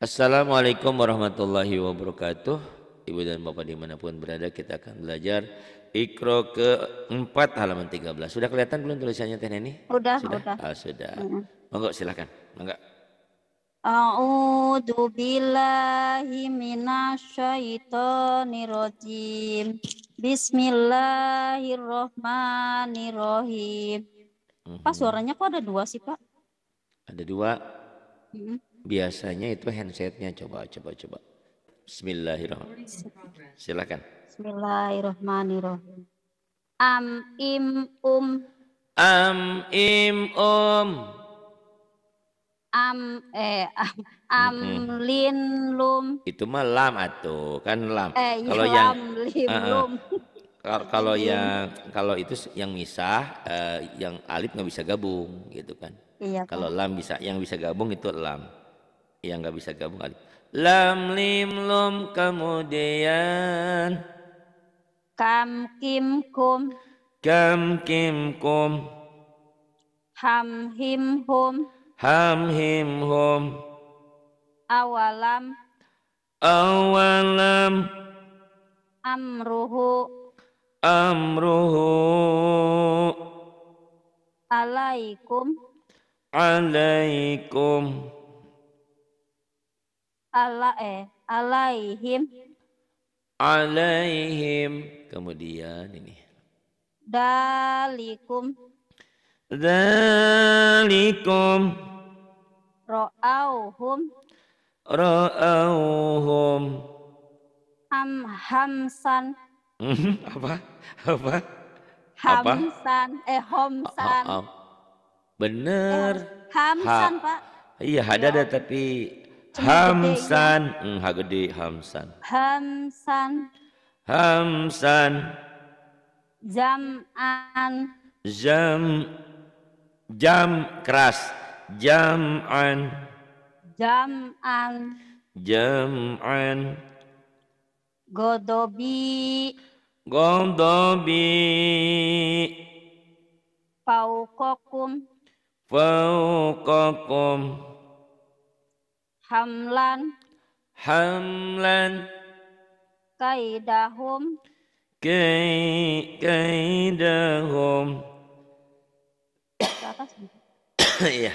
Assalamualaikum warahmatullahi wabarakatuh Ibu dan Bapak dimanapun berada kita akan belajar Ikro ke 4 halaman 13 Sudah kelihatan belum tulisannya Teh Neni? Sudah, sudah. Sudah, Ah, sudah. Mm. Monggo silahkan Monggo. A'udhu billahi minasyaitonir Bismillahirrohmanirrohim Mm -hmm. Pak mm-hmm. suaranya kok ada dua sih, Pak? Ada dua. Biasanya itu handsetnya coba coba coba. Bismillahirrahmanirrahim. Silakan. Bismillahirrahmanirrahim. Am im um. Am im um. Am eh am lin lum. Itu mah lam atuh, kan lam. Eh, iya, kalau yang lin uh, lum. Kalau yang kalau itu yang misah eh, yang alif nggak bisa gabung gitu kan. Iya, Kalau lam bisa yang bisa gabung itu lam. Yang nggak bisa gabung alif. Lam lim lum kemudian kam kim kum kam kim kum ham him hum ham him hum awalam awalam amruhu amruhu alaikum alaikum ala eh alaihim alaihim kemudian ini dalikum dalikum ra'auhum ra'auhum ham hamsan apa apa Hamsan, eh Homsan. Oh, oh. Bener. Eh, hamsan, ha. Pak. Iya, ada iya. ada tapi Cuma Hamsan, gede, ya? hmm, ha gede Hamsan. Hamsan. Hamsan. Jam'an. Jam jam keras. Jam'an. Jam'an. Jam'an. Godobi. Godobi. Paukokum fawqakum hamlan hamlan kaidahum kaidahum ke atas gitu. iya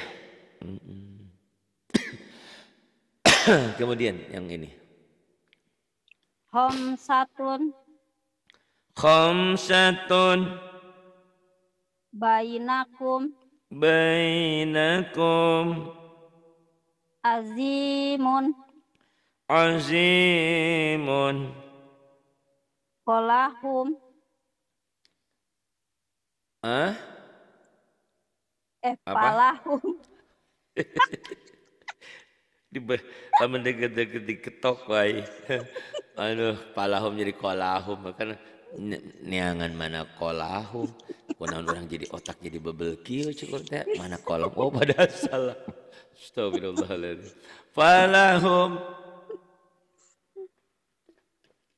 kemudian yang ini khamsatun khamsatun bainakum bainakum azimun azimun kolahum eh Eh, palahum. di mendekat-dekat diketok, wai. anu palahum jadi kolahum. Kan neangan mana kolahu kunaon orang jadi otak jadi bebel kil, cukur teh mana kolam oh pada salam astagfirullahaladzim falahum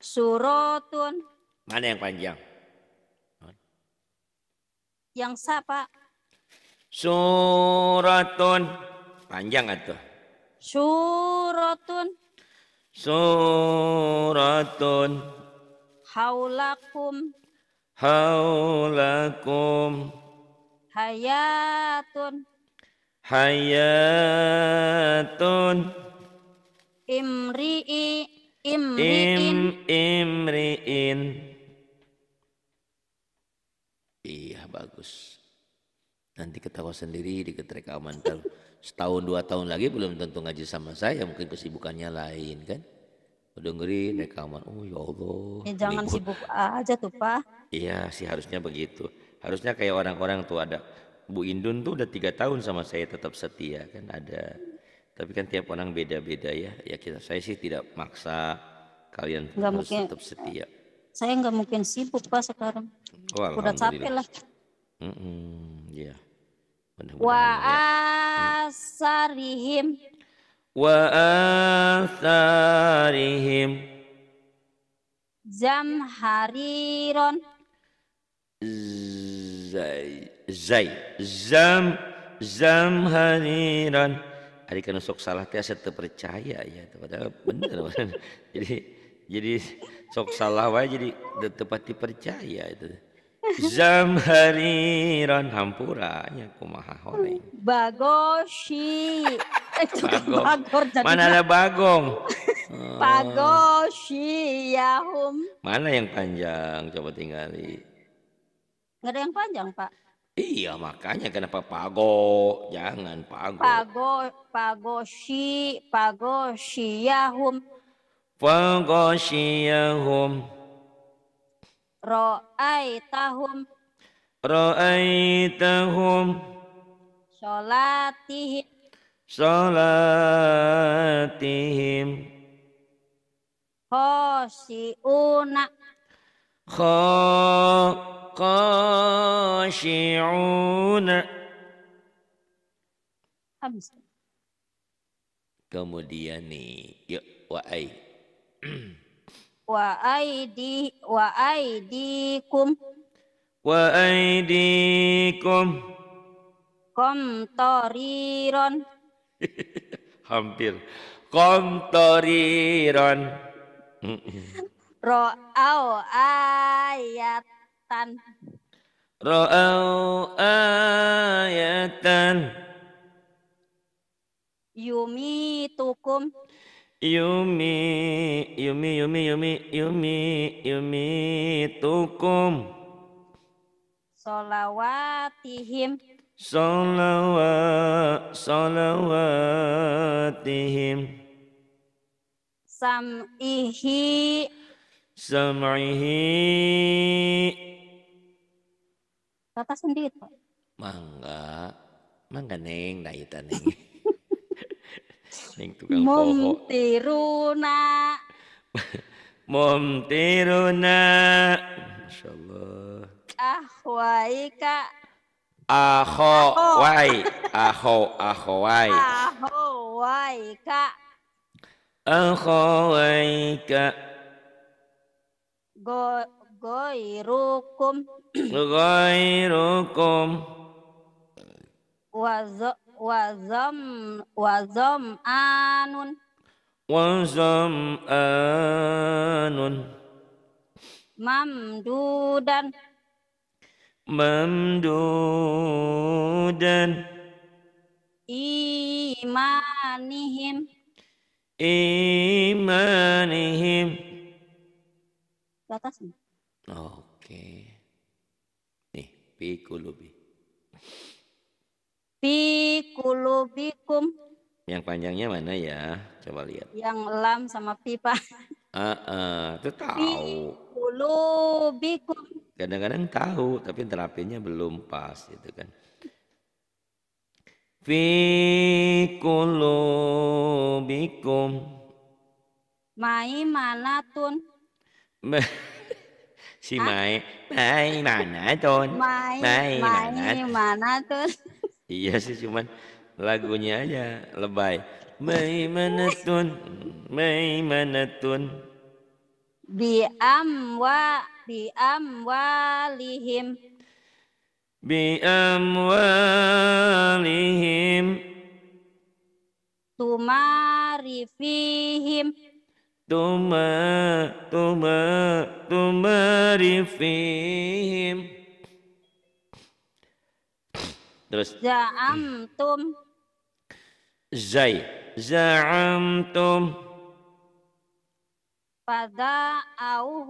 surotun mana yang panjang yang sa pak suratun panjang atau suratun suratun Haulakum. Haulakum. Hayatun. Hayatun. Imri'i. Imri'in. Im, imri'in. Iya bagus. Nanti ketawa sendiri di ketrek Setahun dua tahun lagi belum tentu ngaji sama saya. Mungkin kesibukannya lain kan dengerin rekaman oh ya Allah ya, jangan minggu. sibuk aja tuh pak iya sih harusnya begitu harusnya kayak orang-orang tuh ada Bu Indun tuh udah tiga tahun sama saya tetap setia kan ada tapi kan tiap orang beda-beda ya ya kita saya sih tidak maksa kalian nggak harus mungkin, tetap setia saya nggak mungkin sibuk pak sekarang oh, udah capek lah iya. mm -mm, ya Mudah-mudahan, wa ya. وآثارهم زمهرير زي زي زم zamhariran hari kan sok salah teh asa percaya ya padahal bener jadi jadi sok salah wae jadi tepat dipercaya itu zamhariran hampura nya kumaha horeng bagoshi Bagor. Mana ada bagong? Yahum. Mana yang panjang? Coba tinggali. Gak ada yang panjang, Pak. Iya, makanya kenapa pago? Jangan pago. Pago, pagoshi, pagoshiyahum. Tahum. Ro'aitahum. Tahum. Sholatihim salatihim khashi'una khashi'una kemudian nih yuk wa'ai aidikum wa aidikum kom toriron Hampir. Kontoriron. Ro'au ayatan. Ro'au ayatan. Yumi tukum. Yumi, yumi, yumi, yumi, yumi, yumi tukum. Solawatihim salawat salawatihim sam'ihi sam'ihi kata sendiri Pak. mangga mangga neng da eta neng neng tukang mumtiruna mumtiruna insyaallah ahwaika Aho wai. Aho aho wai. Aho wai ka. Aho wai ka. Go wa Goirukum. wa wazam anun. wa Wazam anun. Mam du dan mamdudan imanihim imanihim batas Oke. Nih, fi kulubi. Fi kulubikum. Yang panjangnya mana ya? Coba lihat. Yang lam sama pipa. ah itu tahu. qulubikum. Kadang-kadang tahu tapi terapinya belum pas gitu kan. Fi mana tun? si Mai, Mai mana tun? Mai, Mai mana? tun? Iya sih cuman lagunya aja lebay maimanatun maimanatun bi amwa bi amwalihim bi amwalihim Tumarifihim. fihim tuma tuma tumari fihim terus ja'amtum zai za'amtum fada au,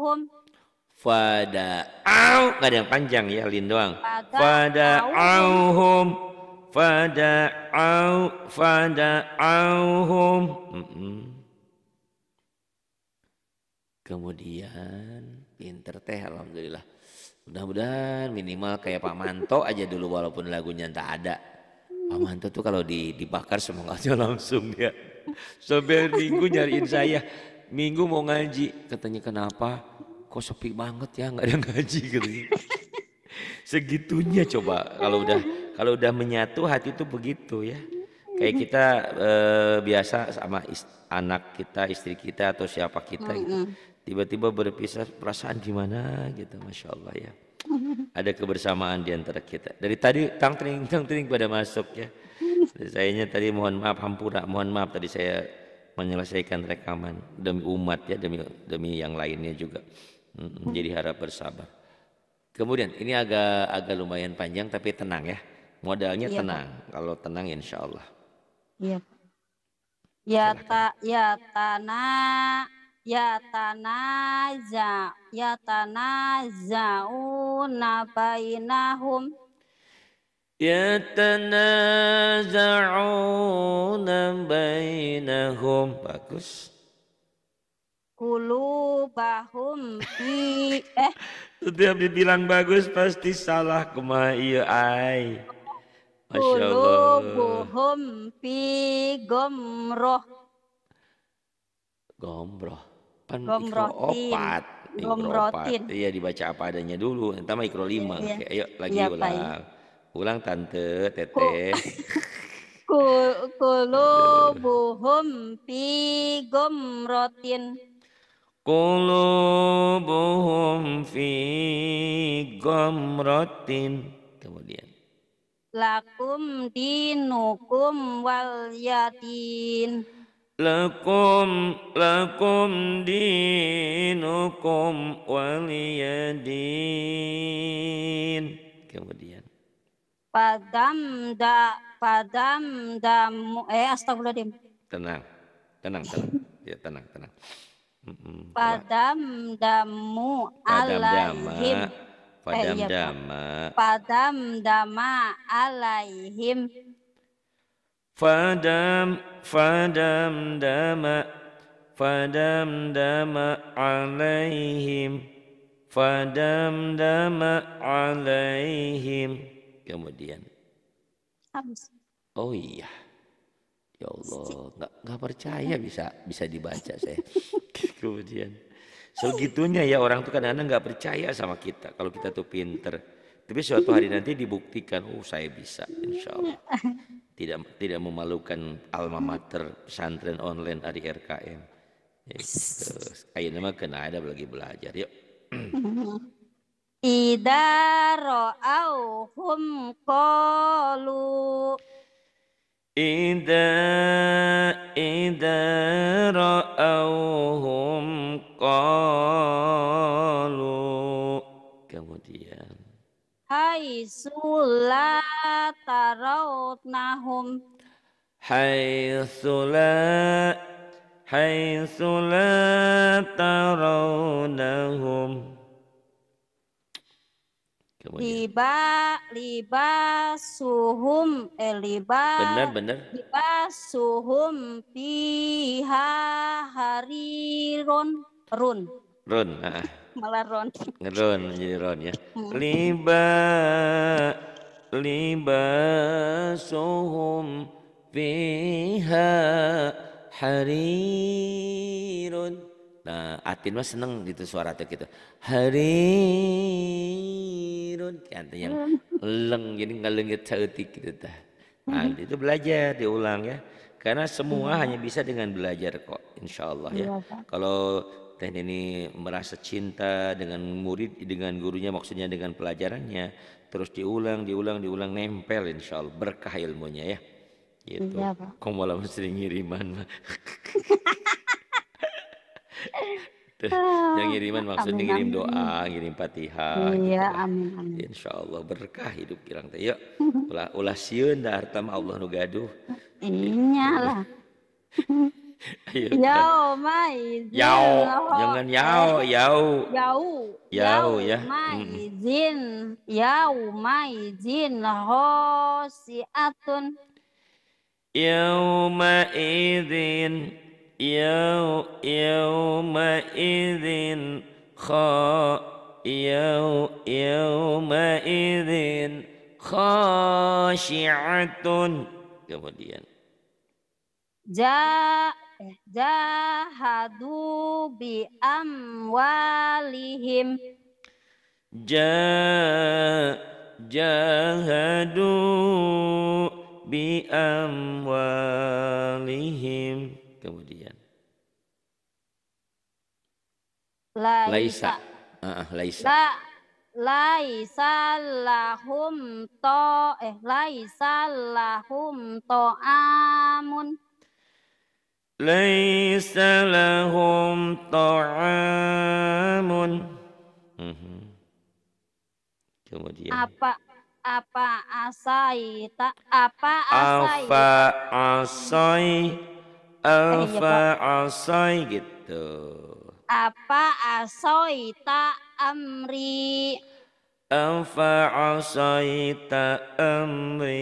nggak ada yang panjang ya lin doang auhum, fada au, fada auhum. kemudian pinter teh alhamdulillah mudah-mudahan minimal kayak Pak Manto aja dulu walaupun lagunya tak ada Manto tuh kalau dibakar semangatnya langsung dia. Sampai minggu nyariin saya, minggu mau ngaji. Katanya kenapa? Kok sepi banget ya nggak ada ngaji gitu. Segitunya coba kalau udah kalau udah menyatu hati itu begitu ya. Kayak kita eh, biasa sama anak kita, istri kita atau siapa kita gitu. Tiba-tiba berpisah perasaan gimana gitu, masya Allah ya. Ada kebersamaan di antara kita. Dari tadi tang tring tang tring pada masuk ya. Saya tadi mohon maaf hampura, mohon maaf tadi saya menyelesaikan rekaman demi umat ya, demi demi yang lainnya juga. Jadi harap bersabar. Kemudian ini agak agak lumayan panjang tapi tenang ya. Modalnya iya, tenang. Pak. Kalau tenang insya Allah. Iya. Ya ta ya tanah ya tanaza ya tanazau يفسقون بينهم yatanaza'una bainahum bagus kulubahum bi eh setiap dibilang bagus pasti salah kuma iya ai kulubuhum bi gomroh gomroh pan gomroh opat Iya, iya dibaca apa adanya dulu. Entah mikro lima. Iya. Oke, ayo lagi iya, ulang. Pai. Ulang tante, tete. Kulubuhum fi gomrotin. Kulubuhum fi gomrotin. Kemudian. Lakum dinukum wal yatin lakum lakum dinukum waliyadin kemudian padam da padam damu eh Astagfirullahaladzim. tenang tenang tenang ya tenang tenang padam damu alaihim eh, padam iya, dama padam dama alaihim fadam fadam dama fadam dama alaihim fadam dama alaihim kemudian habis oh iya ya Allah nggak nggak percaya bisa bisa dibaca saya kemudian segitunya ya orang tuh kadang-kadang nggak percaya sama kita kalau kita tuh pinter tapi suatu hari nanti dibuktikan, oh saya bisa, insya Allah. Tidak tidak memalukan alma mater pesantren online dari RKM. Ya, gitu. Ayo nama kena ada lagi belajar, yuk. Ida ro'auhum kolu Ida Ida ro'auhum kolu haitsu la nahum haitsu la haitsu la tarawnahum liba liba suhum eh liba benar benar liba suhum piha harirun run run ah malah ron. Ngeron jadi ron ya. Hmm. Liba, Liba suhum fiha harirun. Nah, Atin mah seneng gitu suara tuh gitu. Harirun. Kata yang hmm. leng jadi ngelengit seutik gitu tah. Nah, hmm. itu belajar diulang ya. Karena semua hanya bisa dengan belajar kok, insya Allah ya iya, Kalau Teh Nini merasa cinta dengan murid, dengan gurunya, maksudnya dengan pelajarannya. Terus diulang, diulang, diulang, nempel insya Allah. Berkah ilmunya ya. Gitu. Iya, Pak. Kok malah mesti ngiriman. Ah, yang ngiriman maksudnya amin, ngirim doa, ngirim fatihah. Gitu iya, gitu amin, amin. Insya Allah berkah hidup kirang teh. Yuk, ulah ulah siun dah harta Allah nu gaduh. Iya lah. dâu mai dâu dừng anh dâu dâu dâu dạ. ừ, ừ. dâu mai zin dâu mai zin ho si atun yêu mai zin, yêu yêu mai zin, kho yêu yêu mai zin, ma idin khashi'atun kemudian ja Jahadu bi amwalihim. Ja, jahadu bi amwalihim. Kemudian. Laisa. Laisa. Uh, laisa. La, laisa lahum to eh laisa lahum to amun ليس لهم mhm. kemudian apa apa asai tak apa asai apa asai apa iya, asai gitu apa asai tak amri apa asai tak amri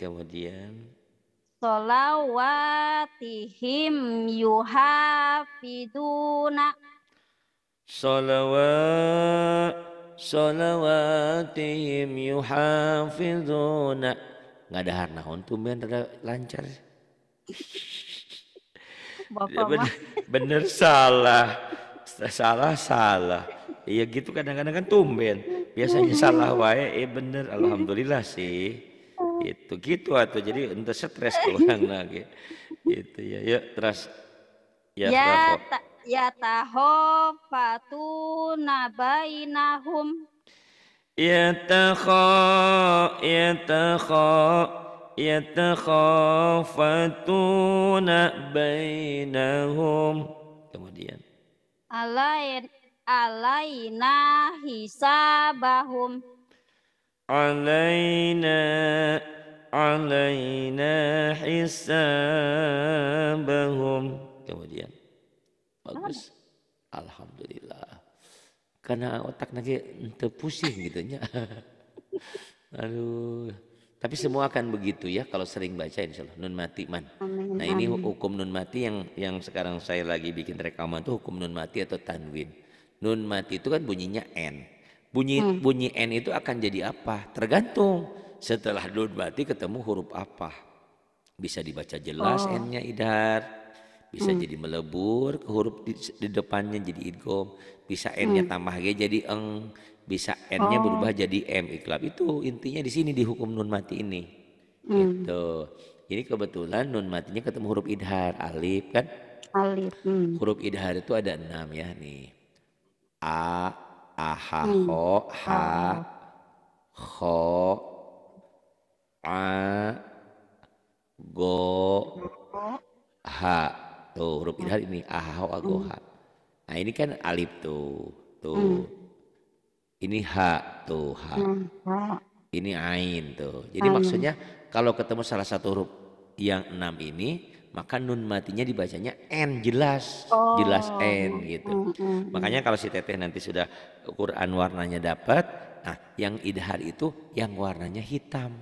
kemudian salawatihim yuhafiduna salawat salawatihim yuhafiduna nggak ada harna untuk ada lancar Bapak ya, bener, bener salah salah salah iya gitu kadang-kadang kan tumben biasanya salah wae eh bener alhamdulillah sih itu gitu, gitu atau jadi ente stres keluhan lagi itu ya yuk terus ya ya, ta, ya taho ya taho ya taho ya fatu nabainahum kemudian alain alainah hisabahum علينا علينا حسابهم kemudian bagus alhamdulillah karena otak nanti terpusing pusing gitu nya aduh tapi semua akan begitu ya kalau sering baca insya Allah nun mati man nah ini hukum nun mati yang yang sekarang saya lagi bikin rekaman tuh hukum nun mati atau tanwin nun mati itu kan bunyinya n bunyi hmm. bunyi n itu akan jadi apa? Tergantung setelah dud mati ketemu huruf apa. Bisa dibaca jelas oh. n-nya idhar, bisa hmm. jadi melebur ke huruf di, di depannya jadi idgom bisa n-nya hmm. tambah g jadi eng, bisa n-nya oh. berubah jadi m iklab. Itu intinya di sini di hukum nun mati ini. Hmm. Gitu. Ini kebetulan nun matinya ketemu huruf idhar, alif kan? Alif. Hmm. Huruf idhar itu ada enam ya nih. A, aha ho ha ho a go ha tuh huruf idhar ini aha ho a go hmm. ha nah ini kan alif tuh tuh hmm. ini ha tuh hmm, ha ini ain tuh jadi maksudnya kalau ketemu salah satu huruf yang enam ini maka nun matinya dibacanya n jelas oh. jelas n gitu mm -hmm. makanya kalau si teteh nanti sudah Quran warnanya dapat nah yang idhar itu yang warnanya hitam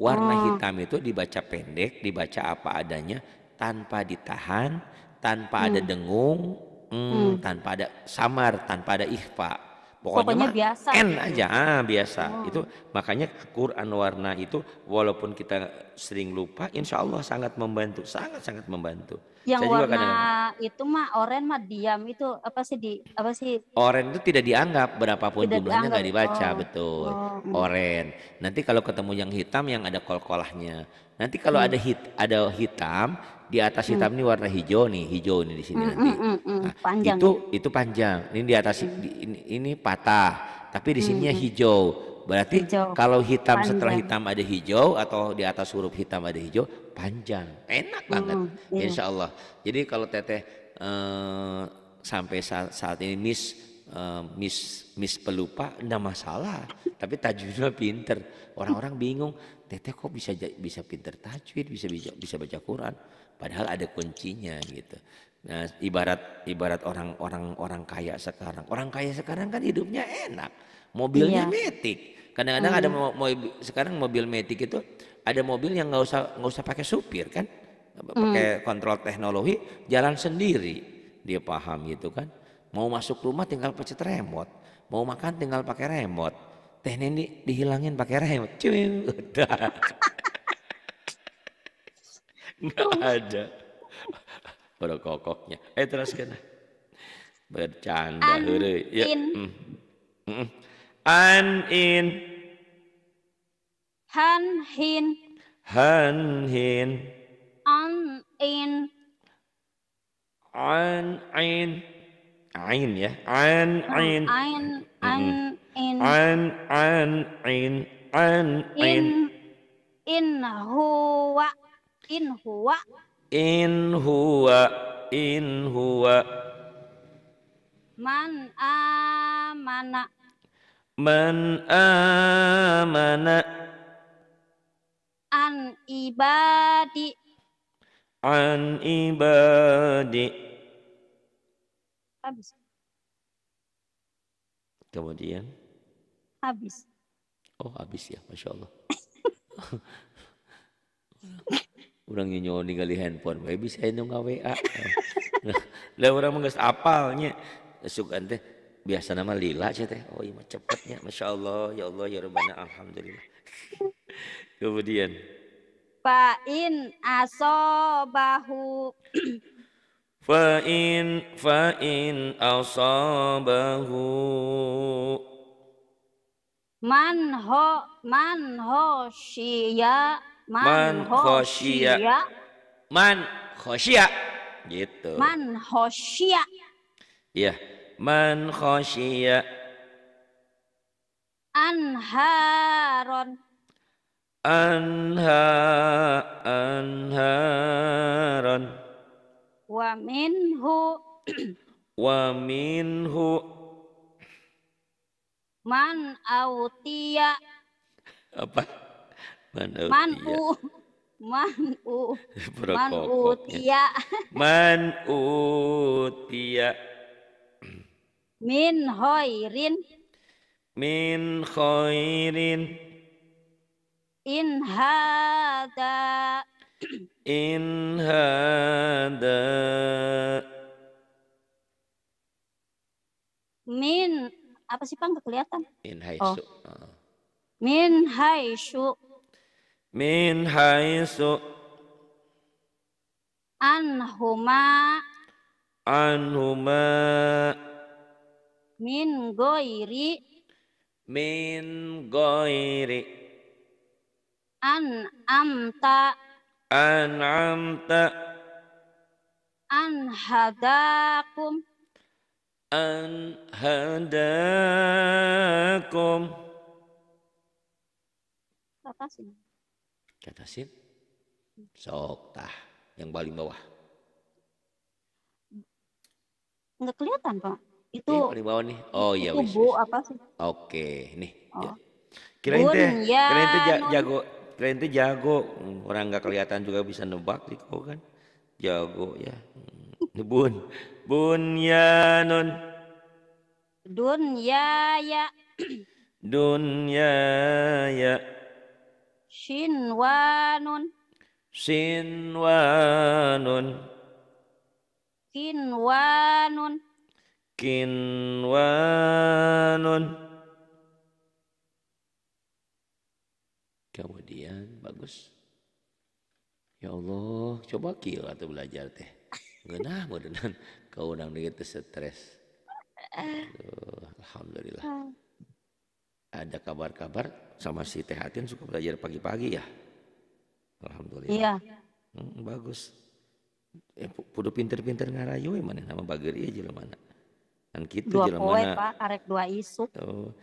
warna oh. hitam itu dibaca pendek dibaca apa adanya tanpa ditahan tanpa mm. ada dengung mm, mm. tanpa ada samar tanpa ada ikhfa pokoknya, pokoknya biasa N aja ah, biasa oh. itu makanya Quran warna itu walaupun kita sering lupa insya Allah sangat membantu sangat sangat membantu yang Saya warna juga itu mah oren mah diam itu apa sih di apa sih oren itu tidak dianggap berapapun tidak jumlahnya nggak dibaca oh. betul oh. oren nanti kalau ketemu yang hitam yang ada kol-kolahnya nanti kalau hmm. ada hit ada hitam di atas hitam ini warna hijau nih, hijau ini di sini nanti. Nah, panjang. Itu ya? itu panjang. Ini di atas di, ini, ini patah, tapi di sininya hijau. Berarti hijau. kalau hitam panjang. setelah hitam ada hijau atau di atas huruf hitam ada hijau, panjang. Enak banget. Iya. Insya Allah. Jadi kalau teteh eh, sampai saat, saat ini miss eh, miss miss pelupa enggak masalah tapi tajwidnya pinter orang-orang bingung teteh kok bisa bisa pinter tajwid bisa bisa bisa baca Quran Padahal ada kuncinya gitu. Nah, ibarat ibarat orang-orang orang kaya sekarang. Orang kaya sekarang kan hidupnya enak. Mobilnya iya. metik. Kadang-kadang hmm. ada mo mobil, sekarang mobil metik itu ada mobil yang nggak usah nggak usah pakai supir kan, hmm. pakai hmm. kontrol teknologi, jalan sendiri. Dia paham gitu kan. Mau masuk rumah tinggal pencet remote, mau makan tinggal pakai remote. Teh ini dihilangin pakai remote. Cuy, udah. Enggak ada. Pada kokoknya. Eh teruskan. Bercanda An Ya. Mm. Mm. An in. Han hin. Han hin. An in. An in. Ain ya. An in. Ain. An in. An an in. An in. In huwa in huwa in huwa in huwa man amana man amana an ibadi an ibadi habis kemudian habis oh habis ya masya Allah orang nyawa ningali handphone bae bisa nu ngawe WA ah. lah orang mengas apalnya suka kan ente biasa nama lila sih teh oh iya cepatnya masya Allah ya Allah ya Rabbana alhamdulillah kemudian fa'in asobahu fa'in fa'in asobahu man ho man ho Man, man Man khosya. Gitu. Man khosya. Iya. Man khosya. Anharon. Anha anharon. Wa minhu. Wa minhu. Man autia. Apa? Manu. Manu. Manu. u. Man Min khairin. Min khairin. In hada. In hada. Min apa sih Pang kelihatan? Oh. Ah. Min haisu. Oh. Min haisu min haisu anhuma anhuma min goiri min goiri an amta an amta an hadakum an hadakum apa sih Kata atasin. Sok tah yang paling bawah. Enggak kelihatan, Pak. Itu eh, paling bawah nih. Oh iya, wis. Bu apa sih? Oke, nih. Oh. Ya. Kirain teh, iya, kirain teh jago, kirain teh jago. Orang nggak kelihatan juga bisa nebak di kau kan. Jago ya. Bun. Bun ya nun. Dunya ya. Dunya ya. ya, ya. Shin Sinwanun, Kinwanun. Shin Kemudian bagus. Ya Allah, coba kira atau belajar teh. Genah mudah-mudahan kau nang dia stres. Alhamdulillah. Hmm ada kabar-kabar sama si Teh Hatin suka belajar pagi-pagi ya. Alhamdulillah. Iya. Hmm, bagus. Ya, pudu pinter-pinter ngarayu mana nama bager iya mana? Dan gitu dua jelema poe, Pak, arek dua isu. Oh,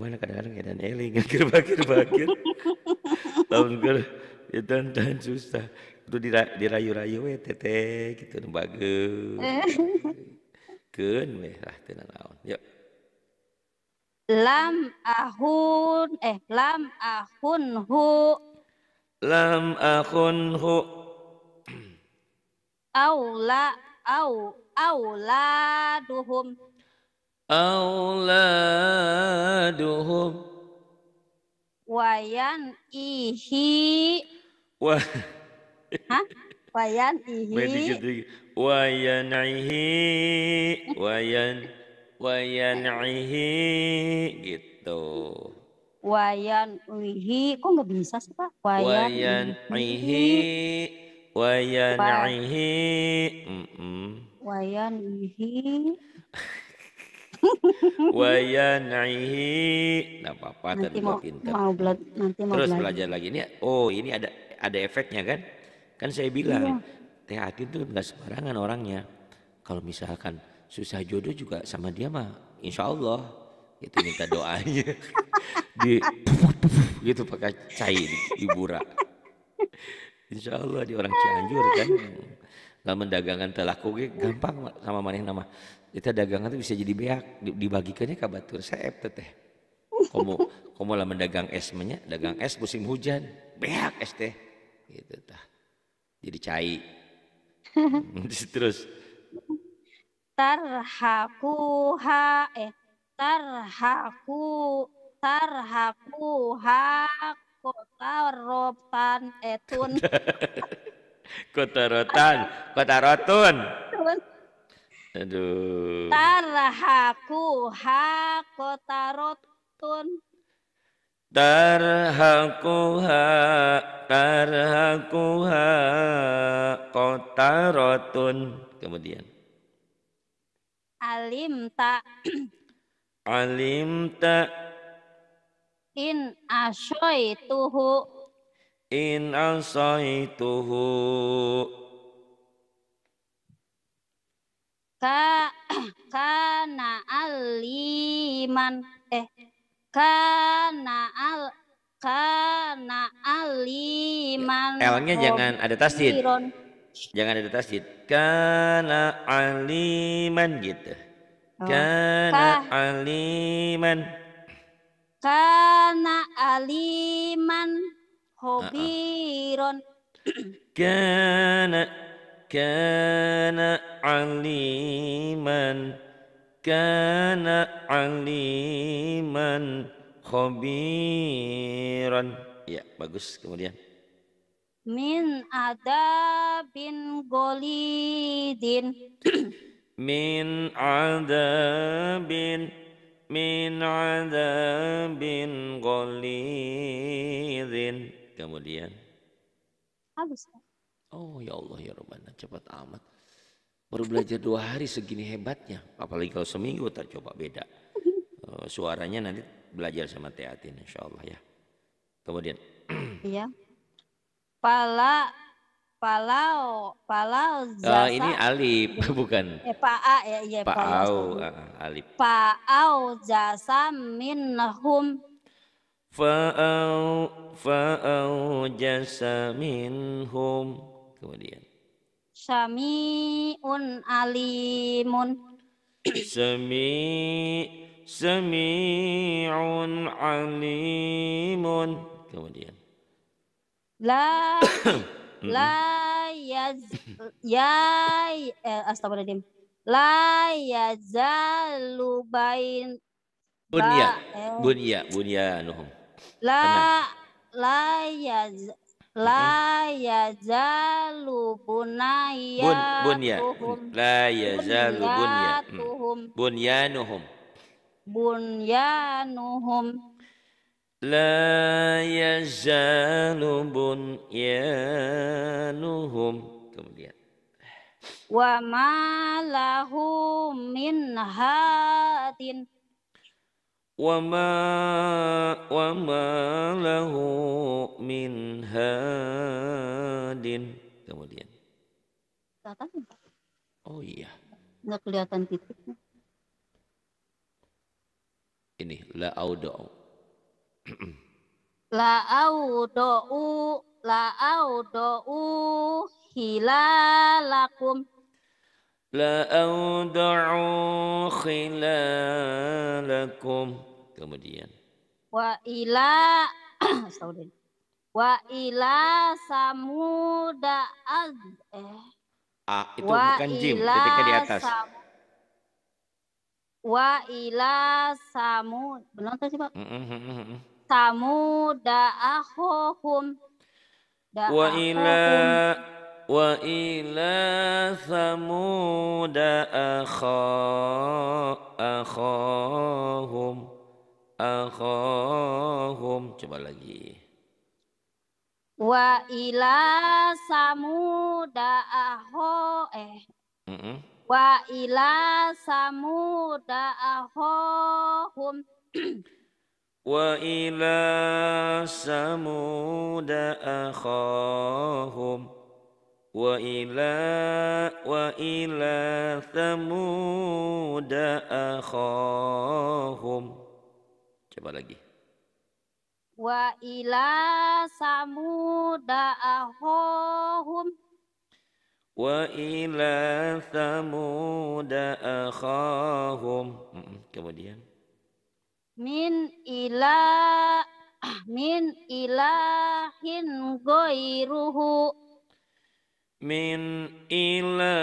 mana kadang-kadang edan eling bagir-bagir. Tahun ke itu dan susah. Itu dirayu-rayu ya, teteh gitu bagus. Eh. Ken, weh, lah tenan lam ahun eh lam ahun hu lam ahun hu aula au aula duhum, wayan ihi wa wayan ihi wayan ihi wayan wayan'ihi gitu wayan'ihi kok nggak bisa sih pak wayan'ihi wayan'ihi wayan'ihi wayan'ihi nggak apa-apa nanti mau, pinter. mau bela nanti mau terus belajar. lagi ini oh ini ada ada efeknya kan kan saya bilang iya. teh hati tuh nggak sembarangan orangnya kalau misalkan susah jodoh juga sama dia mah insya Allah itu minta doanya di gitu pakai cair, ibura insya Allah di orang Cianjur kan nggak mendagangkan telaku gampang sama maneh nama kita dagangan itu bisa jadi beak dibagikannya ke batur saya teteh kamu komo lah mendagang menya dagang es musim hujan beak es teh gitu tah jadi cair, terus ha eh tarhaku tarhaku rotan etun eh, kota rotun aduh tarhaku ha tarhaku ha, kota rotun kemudian Alim ta. Alim ta. In tuhu. In tuhu. Ka kana aliman eh kana al kana aliman. L-nya jangan ada tasdid. Jangan ada tasdid. Kana aliman gitu. Oh. Kana Ka aliman. Kana aliman hobiron. Kana kana aliman kana aliman khobiran ya bagus kemudian min ada bin golidin min ada bin min ada bin golidin kemudian habis oh ya Allah ya Rabbana cepat amat baru belajar dua hari segini hebatnya apalagi kalau seminggu tak coba beda eh, suaranya nanti belajar sama Teatin insya Allah ya kemudian iya Pala Palau Palau eh, Zasa. Uh, ini alif bukan. Eh, A ya iya Paau uh, alif. Paau jasa minhum Fa'au fa'au jasa minhum kemudian Sami'un alimun Sami Sami'un alimun kemudian La la yaz ya eh, astagfirullahaladzim. La yazalu bain bunya eh, bunya bunya nuhum. La la yaz la yazalu bunaya bun bunya la yazalu mm. bunya bunyanuhum bunyanuhum la yazalu bunyanuhum kemudian wa ma lahum min hadin wa ma wa ma lahu min hadin kemudian kelihatan oh iya nggak kelihatan titiknya ini la audau La au do u hilalakum. do u hilalakum. Kemudian. Wa ila wa ila samuda az eh. Ah, itu wa bukan jim, ketika di atas. wa ila samud. Benar sih Pak? samuda akhohum wa ila wa ila samuda akha akhahum akhahum coba lagi wa ila samuda akho eh mm -mm. wa ila samuda akhahum وإلى ثمود أخاهم وإلى وإلى ثمود أخاهم coba lagi wa ila samuda ahohum wa ila samuda akhahum kemudian min ila min ilahin goiruhu min ila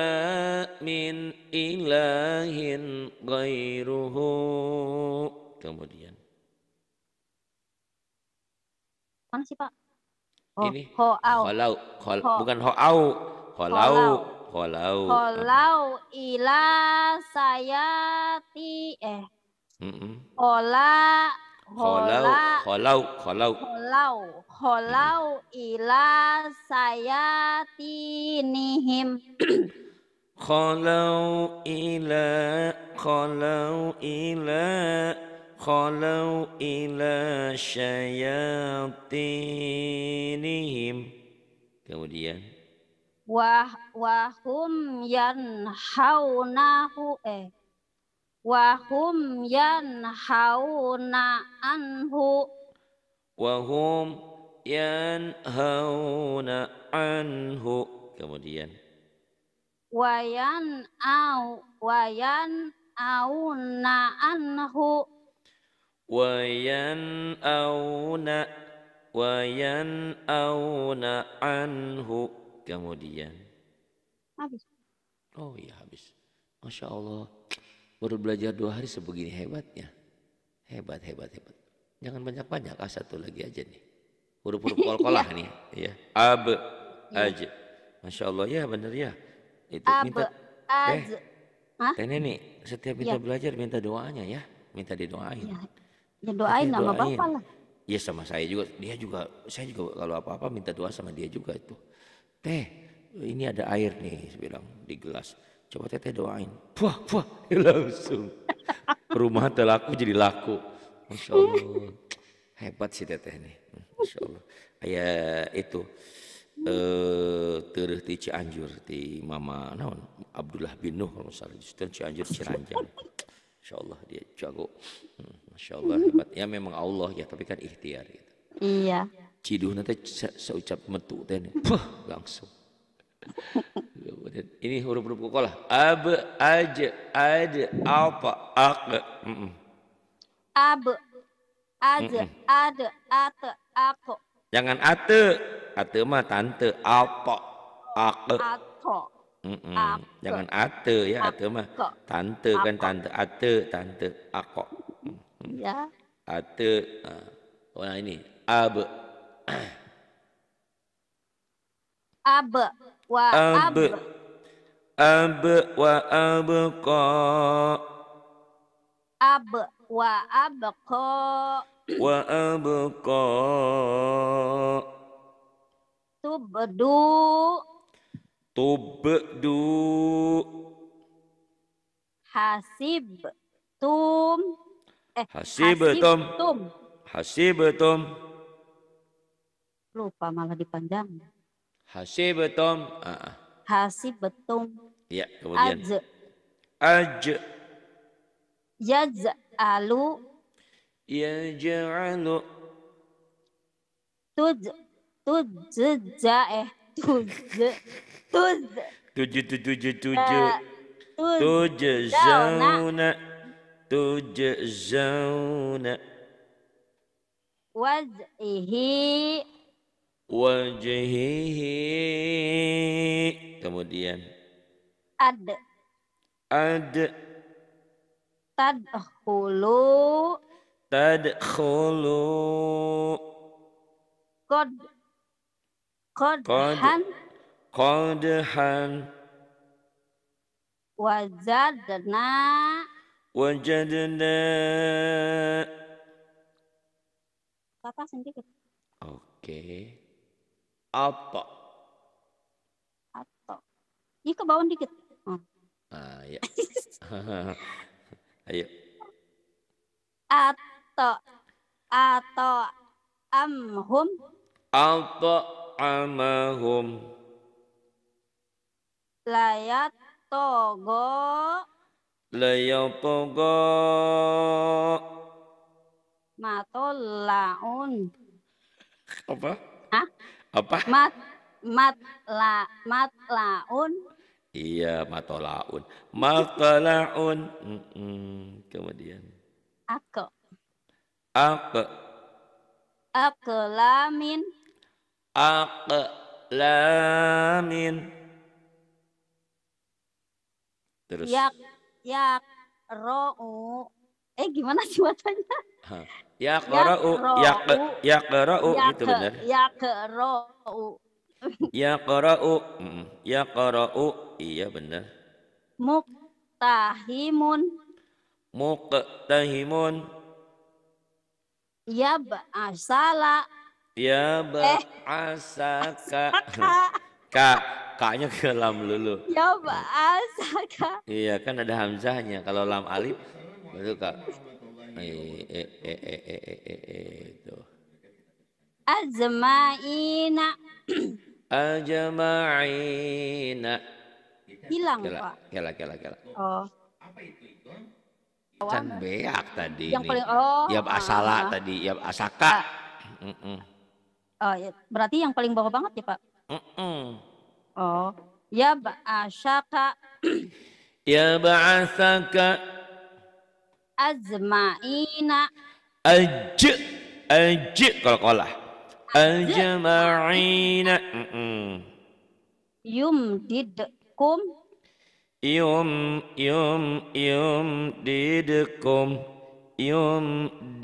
min ilahin goiruhu kemudian mana sih pak oh, ini hoau holau lau ho, bukan hoau holau holau holau ila sayati eh Kola Holau, holau, holau. Holau, holau ila saya tinihim. Holau ila, holau ila, holau ila syayatinihim. Kemudian. Wah, wahum yan hau nahu eh wahum yanhauna anhu wahum yanhauna anhu kemudian wayan au wayan auna anhu wayan auna wayan auna anhu kemudian habis oh iya habis masya Allah Baru belajar dua hari sebegini hebatnya. Hebat, hebat, hebat. Jangan banyak-banyak, ah satu lagi aja nih. Huruf-huruf iya. kol-kolah nih. Ya. Ab, iya. aj. Masya Allah, ya benar ya. Itu Ab, minta, az. Eh, Hah? nih, setiap kita ya. belajar minta doanya ya. Minta didoain. Ya, ya doain sama Bapak lah. Iya sama saya juga, dia juga, saya juga kalau apa-apa minta doa sama dia juga itu. Teh, ini ada air nih, bilang di gelas Coba teteh doain. Puah, puah. Langsung. Rumah telaku jadi laku. Masya Allah. Hebat sih teteh ini. Masya Allah. Ayah itu. Uh, eh, terus di Cianjur di Mama naon Abdullah bin Nuh kalau misalnya di Cianjur Ciranjang. Masya Allah dia jago. Hmm, Masya Allah hebat. Ya memang Allah ya tapi kan ikhtiar gitu. Iya. Ciduh nanti ucap metu teh langsung. Ini huruf-huruf kokolah. Ab, aj, ad, apa, ak. Mm -mm. Ab, aj, mm ad, at, apa. Jangan at, at mah tante, apa, ak. Ato. Mm Jangan at ya, at mah tante kan tante, at, tante, ak. Mm -hmm. Ya. At, uh, ini, ab. ab. wa ab ab wa abqa ab wa abqa wa abqa tubdu tubdu hasib tum eh hasib tum hasib tum lupa malah dipanjang Hasibatum. Ah. Hasibatum. Ya, kemudian. Aj. Aj. Yaz'alu. Yaj'alu. Tuj. Tuj. Jaeh. Tuj. Tuj. Tujuh, tujuh, tujuh, tujuh. Tujuh zauna. Tujuh zauna. Waj'ihi. wajhihi kemudian ad ad tadkhulu tadkhulu qad qadhan qadhan wajadna wajadna kakak sendiri oke okay. Apa? Apa? Ini ke bawah dikit. Oh. Ah, ya. Ayo. Atau atau amhum atau amahum layat togo layat togo matolaun apa Hah? Apa? Mat mat la mat laun. Iya, mat laun Mm -mm. Kemudian. Aku. Aku. aku lamin Terus. Yak yak ro'u eh gimana sih bacanya? Ya qara'u ya ya qara'u itu benar. Ya qara'u. Ya qara'u. Ya qara'u. Gitu ya ya ya iya benar. Muktahimun. Muktahimun. Ya asala. Ya eh. ba'asaka. Eh, Kak, kaknya ke lam lulu. Ya ba'asaka. Iya kan ada hamzahnya. Kalau lam alif itu kak eh eh itu ajma'ina ajma'ina hilang kela, pak kela kela kela oh apa itu itu? kan beak tadi yang ini. paling oh ya asala oh. tadi ya asaka ah. mm -mm. oh ya. berarti yang paling bawah banget ya pak mm -mm. oh ya asaka ya ba'asaka Azmaina, aj aj kalau kalah. ajma'ina yum didkum yum yum yum didkum yum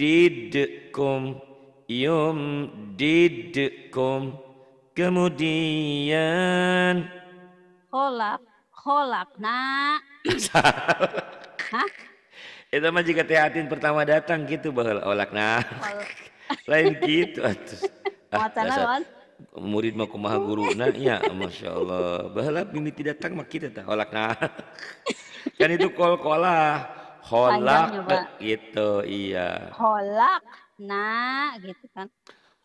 didkum yum didkum kemudian kolak kolak nak itu mah jika tehatin pertama datang gitu bahwa olak nah. Lain gitu atus Ah, dasar, murid mah kumaha guru nah ya masya Allah bahala mimiti datang mah kita tak, olak nah kan itu kol kolah holak eh, gitu iya holak nah gitu kan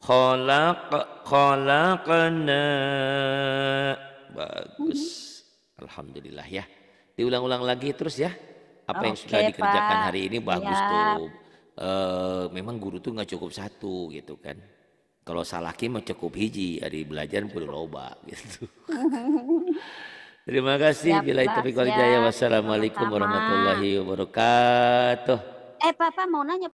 holak holakna mhm. bagus mm -hmm. alhamdulillah ya diulang-ulang lagi terus ya apa yang sudah dikerjakan Pak. hari ini bagus ya. tuh. E, memang guru tuh nggak cukup satu gitu kan. Kalau salah mah cukup hiji dari belajar perlu loba gitu. Terima kasih. ya, Bila itu Wassalamualaikum warahmatullahi wabarakatuh. Eh Papa mau nanya